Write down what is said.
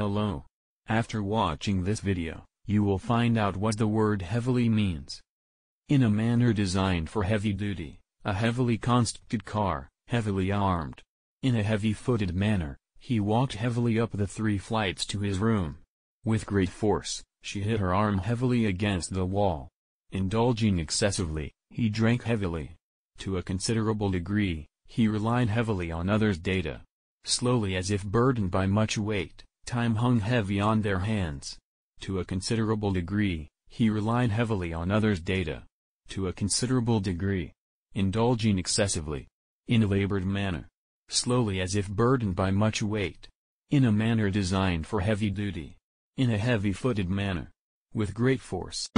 Hello. After watching this video, you will find out what the word heavily means. In a manner designed for heavy duty, a heavily constructed car, heavily armed. In a heavy-footed manner, he walked heavily up the three flights to his room. With great force, she hit her arm heavily against the wall. Indulging excessively, he drank heavily. To a considerable degree, he relied heavily on others' data. Slowly as if burdened by much weight, Time hung heavy on their hands. To a considerable degree, he relied heavily on others' data. To a considerable degree. Indulging excessively. In a labored manner. Slowly as if burdened by much weight. In a manner designed for heavy duty. In a heavy-footed manner. With great force.